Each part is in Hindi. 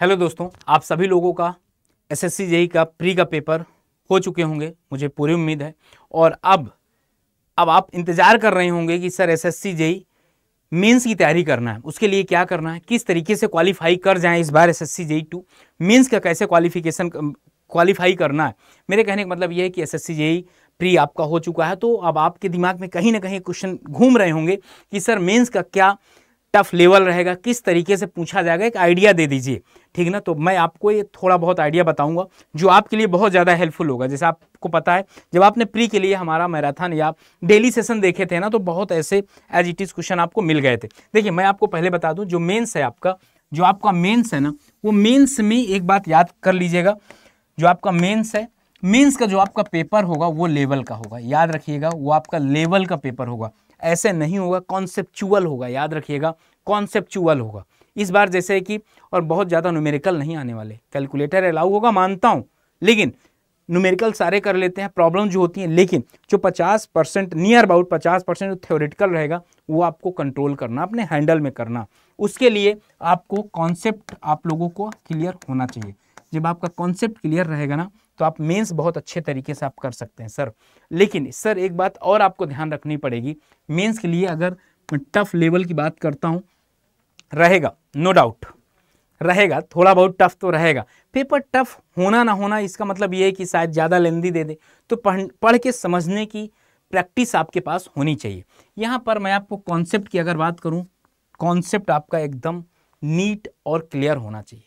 हेलो दोस्तों आप सभी लोगों का एसएससी जेई e का प्री का पेपर हो चुके होंगे मुझे पूरी उम्मीद है और अब अब आप इंतज़ार कर रहे होंगे कि sir SSC JE e mains की तैयारी करना है उसके लिए क्या करना है किस तरीके से क्वालिफाई कर जाएं इस बार एसएससी जेई टू मीन्स का कैसे क्वालिफिकेशन क्वालिफाई करना है मेरे कहने का मतलब ये है कि एस जेई e प्री आपका हो चुका है तो अब आपके दिमाग में कहीं ना कहीं क्वेश्चन घूम रहे होंगे कि सर मेंस का क्या टफ लेवल रहेगा किस तरीके से पूछा जाएगा एक आइडिया दे दीजिए ठीक ना तो मैं आपको ये थोड़ा बहुत आइडिया बताऊंगा जो आपके लिए बहुत ज़्यादा हेल्पफुल होगा जैसे आपको पता है जब आपने प्री के लिए हमारा मैराथन या डेली सेशन देखे थे ना तो बहुत ऐसे एज इट इज़ क्वेश्चन आपको मिल गए थे देखिए मैं आपको पहले बता दूँ जो मेन्स है आपका जो आपका मेन्स है ना वो मेन्स में एक बात याद कर लीजिएगा जो आपका मेन्स है मेन्स का जो आपका पेपर होगा वो लेवल का होगा याद रखिएगा वो आपका लेवल का पेपर होगा ऐसे नहीं होगा कॉन्सेप्चुअल होगा याद रखिएगा कॉन्सेप्चुअल होगा इस बार जैसे कि और बहुत ज़्यादा न्यूमेरिकल नहीं आने वाले कैलकुलेटर अलाउ होगा मानता हूँ लेकिन न्यूमेरिकल सारे कर लेते हैं प्रॉब्लम जो होती हैं लेकिन जो 50 परसेंट नियर अबाउट 50 परसेंट जो थ्योरेटिकल रहेगा वो आपको कंट्रोल करना अपने हैंडल में करना उसके लिए आपको कॉन्सेप्ट आप लोगों को क्लियर होना चाहिए जब आपका कॉन्सेप्ट क्लियर रहेगा ना तो आप मेंस बहुत अच्छे तरीके से आप कर सकते हैं सर लेकिन सर एक बात और आपको ध्यान रखनी पड़ेगी मेन्स के लिए अगर टफ लेवल की बात करता हूँ रहेगा नो डाउट रहेगा थोड़ा बहुत टफ तो रहेगा पेपर टफ होना ना होना इसका मतलब ये है कि शायद ज़्यादा लेंदी दे दे तो पढ़ पढ़ के समझने की प्रैक्टिस आपके पास होनी चाहिए यहाँ पर मैं आपको कॉन्सेप्ट की अगर बात करूँ कॉन्सेप्ट आपका एकदम नीट और क्लियर होना चाहिए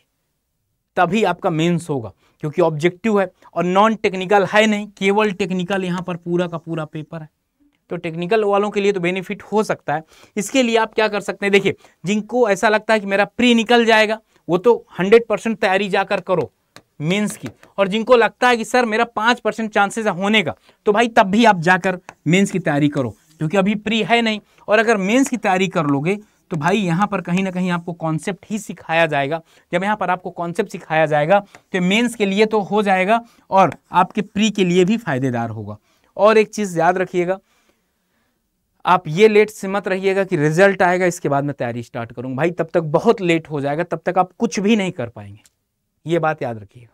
तभी आपका मेंस होगा क्योंकि ऑब्जेक्टिव है और नॉन टेक्निकल है नहीं केवल टेक्निकल यहाँ पर पूरा का पूरा पेपर है तो टेक्निकल वालों के लिए तो बेनिफिट हो सकता है इसके लिए आप क्या कर सकते हैं देखिए जिनको ऐसा लगता है कि मेरा प्री निकल जाएगा वो तो हंड्रेड परसेंट तैयारी जाकर करो मेंस की और जिनको लगता है कि सर मेरा पाँच परसेंट चांसेस होने का तो भाई तब भी आप जाकर मेंस की तैयारी करो क्योंकि अभी प्री है नहीं और अगर मेन्स की तैयारी कर लोगे तो भाई यहाँ पर कहीं ना कहीं आपको कॉन्सेप्ट ही सिखाया जाएगा जब यहाँ पर आपको कॉन्सेप्ट सिखाया जाएगा तो मेंस के लिए तो हो जाएगा और आपके प्री के लिए भी फायदेदार होगा और एक चीज़ याद रखिएगा आप ये लेट से मत रहिएगा कि रिजल्ट आएगा इसके बाद मैं तैयारी स्टार्ट करूँगा भाई तब तक बहुत लेट हो जाएगा तब तक आप कुछ भी नहीं कर पाएंगे ये बात याद रखिएगा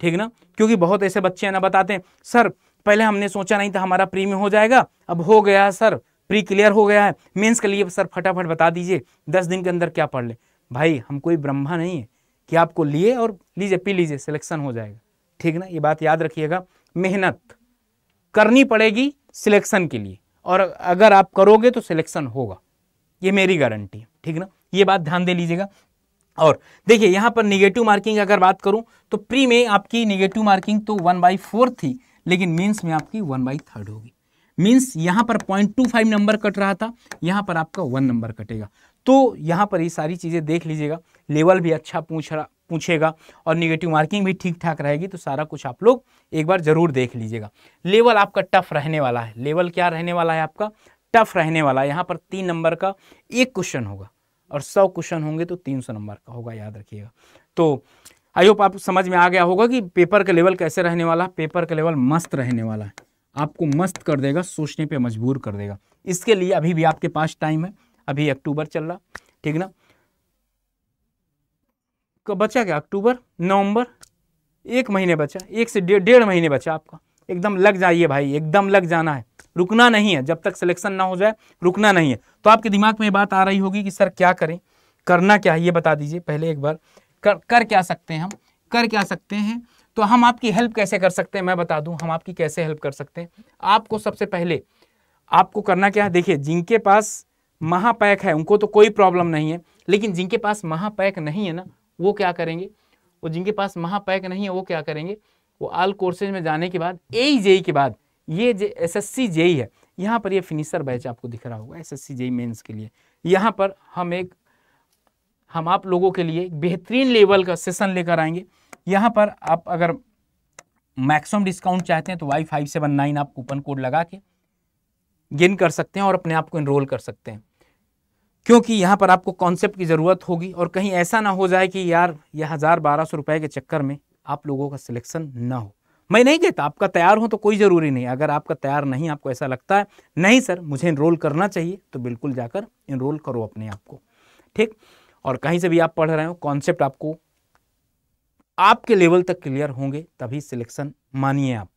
ठीक ना क्योंकि बहुत ऐसे बच्चे हैं ना बताते हैं सर पहले हमने सोचा नहीं था हमारा प्री में हो जाएगा अब हो गया है सर प्री क्लियर हो गया है मेंस के लिए सर फटाफट बता दीजिए दस दिन के अंदर क्या पढ़ ले भाई हम कोई ब्रह्मा नहीं है कि आपको लिए और लीजिए पी लीजिए सिलेक्शन हो जाएगा ठीक ना ये बात याद रखिएगा मेहनत करनी पड़ेगी सिलेक्शन के लिए और अगर आप करोगे तो सिलेक्शन होगा ये मेरी गारंटी है ठीक ना ये बात ध्यान दे लीजिएगा और देखिए यहाँ पर निगेटिव मार्किंग अगर बात करूँ तो प्री में आपकी निगेटिव मार्किंग तो वन बाई फोर थी लेकिन मीन्स में आपकी वन बाई थर्ड होगी मीन्स यहाँ पर point two five number cut रहा था यहाँ पर आपका वन नंबर कटेगा तो यहाँ पर ये सारी चीज़ें देख लीजिएगा लेवल भी अच्छा पूछ रहा पूछेगा और निगेटिव मार्किंग भी ठीक ठाक रहेगी तो सारा कुछ आप लोग एक बार ज़रूर देख लीजिएगा लेवल आपका टफ रहने वाला है लेवल क्या रहने वाला है आपका टफ रहने वाला है यहाँ पर तीन नंबर का एक क्वेश्चन होगा और सौ क्वेश्चन होंगे तो तीन सौ नंबर का होगा याद रखिएगा तो आई होप आप समझ में आ गया होगा कि पेपर का लेवल कैसे रहने वाला है पेपर का लेवल मस्त रहने वाला है आपको मस्त कर देगा सोचने पे मजबूर कर देगा इसके लिए अभी भी आपके पास टाइम है अभी अक्टूबर चल रहा ठीक ना बचा क्या अक्टूबर नवंबर एक महीने बचा एक से डेढ़ डेढ़ महीने बचा आपका एकदम लग जाइए भाई एकदम लग जाना है रुकना नहीं है जब तक सिलेक्शन ना हो जाए रुकना नहीं है तो आपके दिमाग में ये बात आ रही होगी कि सर क्या करें करना क्या है ये बता दीजिए पहले एक बार कर कर क्या सकते हैं हम कर क्या सकते हैं तो हम आपकी हेल्प कैसे कर सकते हैं मैं बता दूं हम आपकी कैसे हेल्प कर सकते हैं आपको सबसे पहले आपको करना क्या है देखिए जिनके पास महापैक है उनको तो कोई प्रॉब्लम नहीं है लेकिन जिनके पास महापैक नहीं है ना वो क्या करेंगे और जिनके पास महापैक नहीं है वो क्या करेंगे वो आल कोर्सेज में जाने के बाद ए जेई e के बाद ये J S S C JE है यहाँ पर ये फिनिशर बैच आपको दिख रहा होगा S S C JE mains के लिए यहाँ पर हम एक हम आप लोगों के लिए बेहतरीन लेवल का सेशन लेकर आएंगे यहाँ पर आप अगर मैक्सिमम डिस्काउंट चाहते हैं तो वाई फाइव सेवन नाइन आप कूपन कोड लगा के गेन कर सकते हैं और अपने आप को इनरोल कर सकते हैं क्योंकि यहाँ पर आपको कॉन्सेप्ट की ज़रूरत होगी और कहीं ऐसा ना हो जाए कि यार ये हज़ार बारह सौ रुपये के चक्कर में आप लोगों का सिलेक्शन ना हो मैं नहीं कहता आपका तैयार हो तो कोई ज़रूरी नहीं अगर आपका तैयार नहीं आपको ऐसा लगता है नहीं सर मुझे इनरोल करना चाहिए तो बिल्कुल जाकर इनरोल करो अपने आप को ठीक और कहीं से भी आप पढ़ रहे हो कॉन्सेप्ट आपको आपके लेवल तक क्लियर होंगे तभी सिलेक्शन मानिए आप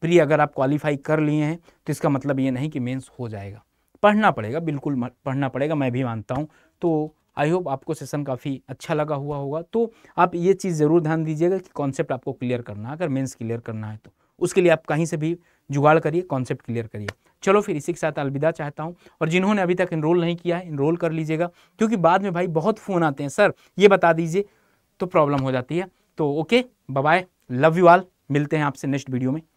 प्री अगर आप क्वालिफाई कर लिए हैं तो इसका मतलब ये नहीं कि मेंस हो जाएगा पढ़ना पड़ेगा बिल्कुल पढ़ना पड़ेगा मैं भी मानता हूँ तो आई होप आपको सेशन काफ़ी अच्छा लगा हुआ होगा तो आप ये चीज़ ज़रूर ध्यान दीजिएगा कि कॉन्सेप्ट आपको क्लियर करना है अगर मेंस क्लियर करना है तो उसके लिए आप कहीं से भी जुगाड़ करिए कॉन्सेप्ट क्लियर करिए चलो फिर इसी के साथ अलविदा चाहता हूँ और जिन्होंने अभी तक इनरोल नहीं किया है इनरोल कर लीजिएगा क्योंकि बाद में भाई बहुत फ़ोन आते हैं सर ये बता दीजिए तो प्रॉब्लम हो जाती है तो okay bye love you all मिलते हैं आपसे नेक्स्ट वीडियो में